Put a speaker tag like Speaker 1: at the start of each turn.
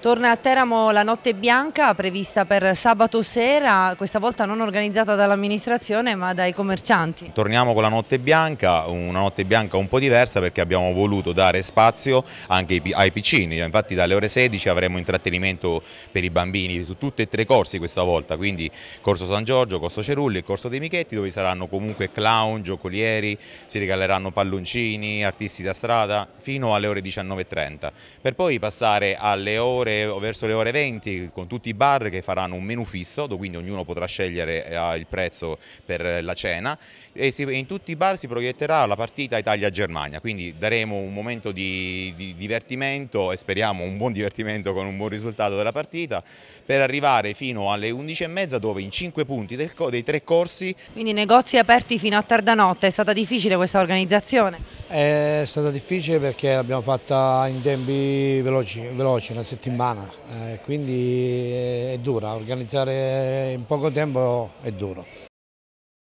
Speaker 1: Torna a Teramo la notte bianca prevista per sabato sera, questa volta non organizzata dall'amministrazione ma dai commercianti.
Speaker 2: Torniamo con la notte bianca, una notte bianca un po' diversa perché abbiamo voluto dare spazio anche ai piccini, infatti dalle ore 16 avremo intrattenimento per i bambini su tutti e tre i corsi questa volta, quindi Corso San Giorgio, Corso Cerulli e Corso dei Michetti dove saranno comunque clown, giocolieri, si regaleranno palloncini, artisti da strada fino alle ore 19.30 per poi passare alle ore ore, verso le ore 20 con tutti i bar che faranno un menu fisso, quindi ognuno potrà scegliere eh, il prezzo per la cena e in tutti i bar si proietterà la partita Italia-Germania, quindi daremo un momento di, di divertimento e speriamo un buon divertimento con un buon risultato della partita per arrivare fino alle 11.30 dove in 5 punti del, dei tre corsi...
Speaker 1: Quindi negozi aperti fino a tarda notte, è stata difficile questa organizzazione?
Speaker 3: È stata difficile perché l'abbiamo fatta in tempi veloci, veloci una settimana settimana, eh, quindi è dura, organizzare in poco tempo è duro.